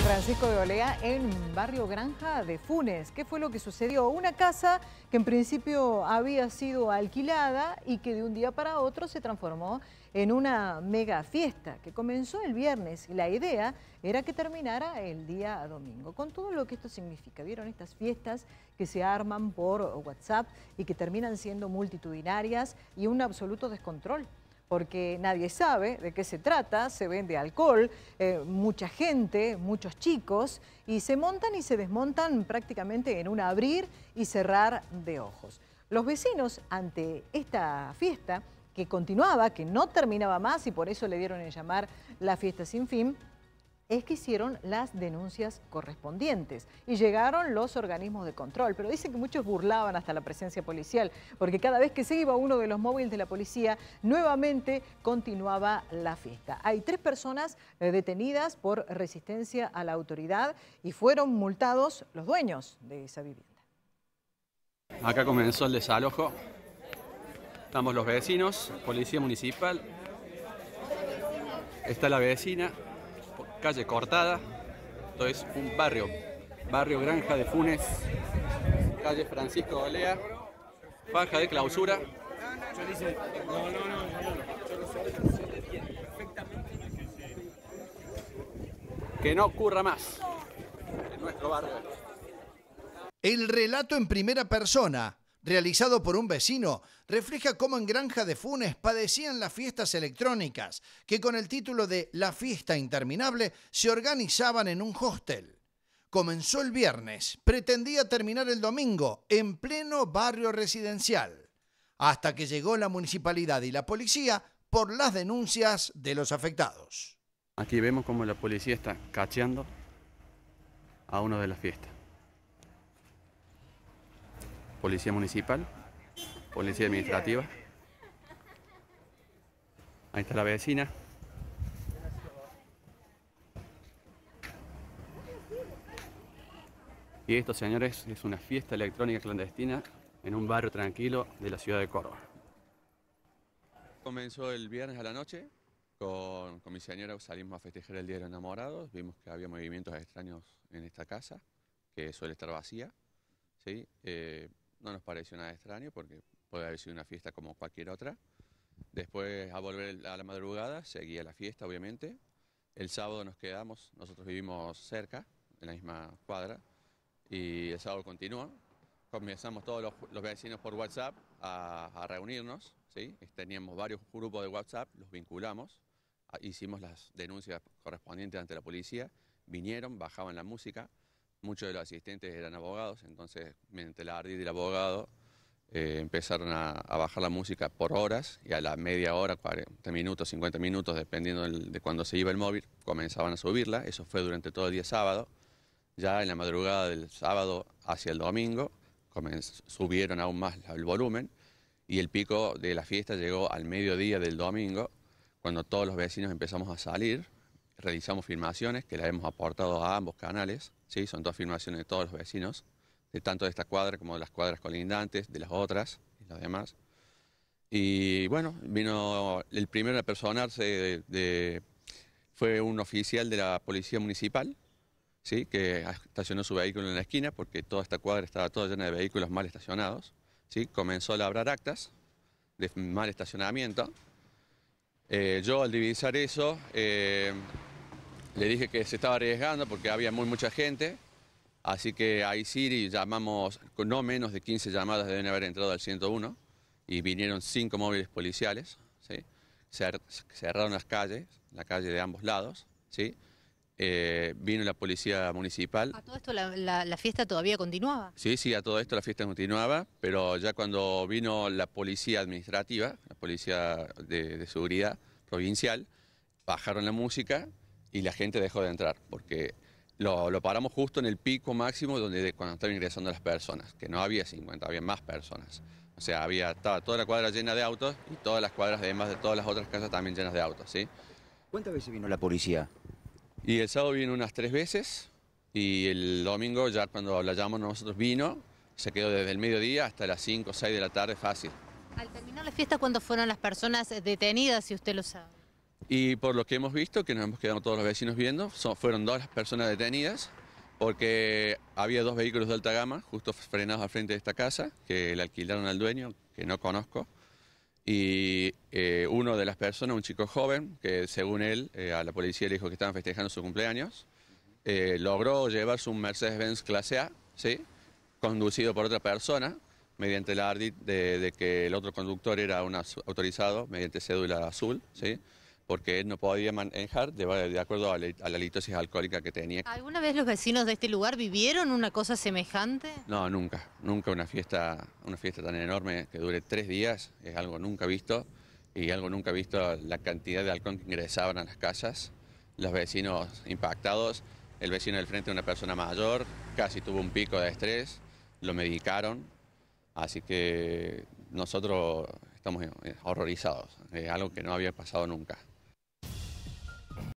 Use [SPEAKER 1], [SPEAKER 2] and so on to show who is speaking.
[SPEAKER 1] Francisco de Olea en Barrio Granja de Funes. ¿Qué fue lo que sucedió? Una casa que en principio había sido alquilada y que de un día para otro se transformó en una mega fiesta que comenzó el viernes y la idea era que terminara el día domingo. Con todo lo que esto significa, vieron estas fiestas que se arman por WhatsApp y que terminan siendo multitudinarias y un absoluto descontrol porque nadie sabe de qué se trata, se vende alcohol, eh, mucha gente, muchos chicos, y se montan y se desmontan prácticamente en un abrir y cerrar de ojos. Los vecinos, ante esta fiesta, que continuaba, que no terminaba más y por eso le dieron en llamar la fiesta sin fin, es que hicieron las denuncias correspondientes y llegaron los organismos de control. Pero dicen que muchos burlaban hasta la presencia policial, porque cada vez que se iba uno de los móviles de la policía, nuevamente continuaba la fiesta. Hay tres personas eh, detenidas por resistencia a la autoridad y fueron multados los dueños de esa vivienda.
[SPEAKER 2] Acá comenzó el desalojo. Estamos los vecinos, policía municipal. Está la vecina, calle cortada. Esto es un barrio, barrio Granja de Funes, calle Francisco Olea, faja de clausura. Que no ocurra más en nuestro barrio. El relato en primera persona realizado por un vecino, refleja cómo en Granja de Funes padecían las fiestas electrónicas, que con el título de La fiesta interminable se organizaban en un hostel. Comenzó el viernes, pretendía terminar el domingo, en pleno barrio residencial, hasta que llegó la municipalidad y la policía por las denuncias de los afectados. Aquí vemos cómo la policía está cacheando a uno de las fiestas. Policía Municipal, Policía Administrativa. Ahí está la vecina. Y esto, señores, es una fiesta electrónica clandestina en un barrio tranquilo de la ciudad de Córdoba. Comenzó el viernes a la noche, con, mi señora salimos a festejar el Día de los Enamorados, vimos que había movimientos extraños en esta casa, que suele estar vacía. ¿sí? Eh, no nos pareció nada extraño porque puede haber sido una fiesta como cualquier otra. Después, a volver a la madrugada, seguía la fiesta, obviamente. El sábado nos quedamos, nosotros vivimos cerca, en la misma cuadra, y el sábado continuó. Comenzamos todos los, vecinos por WhatsApp a, reunirnos, ¿sí? teníamos varios grupos de WhatsApp, los vinculamos, hicimos las denuncias correspondientes ante la policía, vinieron, bajaban la música, muchos de los asistentes eran abogados, entonces mediante la ardid del abogado eh, empezaron a, bajar la música por horas y a la media hora, 40 minutos, 50 minutos, dependiendo de cuando se iba el móvil, comenzaban a subirla. Eso fue durante todo el día sábado. Ya en la madrugada del sábado hacia el domingo subieron aún más el volumen y el pico de la fiesta llegó al mediodía del domingo, cuando todos los vecinos empezamos a salir realizamos filmaciones que las hemos aportado a ambos canales, ¿sí? son dos filmaciones de todos los vecinos, de tanto de esta cuadra como de las cuadras colindantes, de las otras y las demás. Y bueno, vino el primero a personarse de, fue un oficial de la policía municipal, ¿sí? que estacionó su vehículo en la esquina porque toda esta cuadra estaba toda llena de vehículos mal estacionados. ¿sí? Comenzó a labrar actas de mal estacionamiento eh, yo al divisar eso, eh, le dije que se estaba arriesgando porque había muy mucha gente, así que ahí Siri llamamos, con no menos de 15 llamadas deben haber entrado al 101, y vinieron cinco móviles policiales, cerraron las calles, la calle de ambos lados, ¿sí? Eh, vino la policía municipal. ¿A
[SPEAKER 1] todo esto la, fiesta todavía continuaba?
[SPEAKER 2] Sí, sí, a todo esto la fiesta continuaba, pero ya cuando vino la policía administrativa, la policía de, seguridad provincial, bajaron la música y la gente dejó de entrar, porque lo, paramos justo en el pico máximo donde cuando estaban ingresando las personas, que no había 50, había más personas. O sea, había, estaba toda la cuadra llena de autos y todas las cuadras además de todas las otras casas también llenas de autos, ¿sí? ¿Cuántas veces
[SPEAKER 1] vino la policía?
[SPEAKER 2] Y el sábado vino unas tres veces y el domingo ya cuando la nosotros vino, se quedó desde el mediodía hasta las 5 o 6 de la tarde fácil.
[SPEAKER 1] Al terminar la fiesta, ¿cuántas fueron las personas eh, detenidas, si usted lo sabe?
[SPEAKER 2] Y por lo que hemos visto, que nos hemos quedado todos los vecinos viendo, fueron dos las personas detenidas porque había dos vehículos de alta gama justo frenados al frente de esta casa que le alquilaron al dueño, que no conozco y eh, uno de las personas, un chico joven, que según él, eh, a la policía le dijo que estaban festejando su cumpleaños, eh, logró llevarse un Mercedes-Benz clase A, ¿sí? conducido por otra persona, mediante la ardid de, de, que el otro conductor era un autorizado, mediante cédula azul, ¿sí? porque él no podía manejar de, acuerdo a la, litosis alcohólica que tenía.
[SPEAKER 1] ¿Alguna vez los vecinos de este lugar vivieron una cosa semejante?
[SPEAKER 2] No, nunca, nunca una fiesta, una fiesta tan enorme que dure tres días, es algo nunca visto y algo nunca visto la cantidad de alcohol que ingresaban a las casas, los vecinos impactados, el vecino del frente una persona mayor, casi tuvo un pico de estrés, lo medicaron, así que nosotros estamos horrorizados, es algo que no había pasado nunca.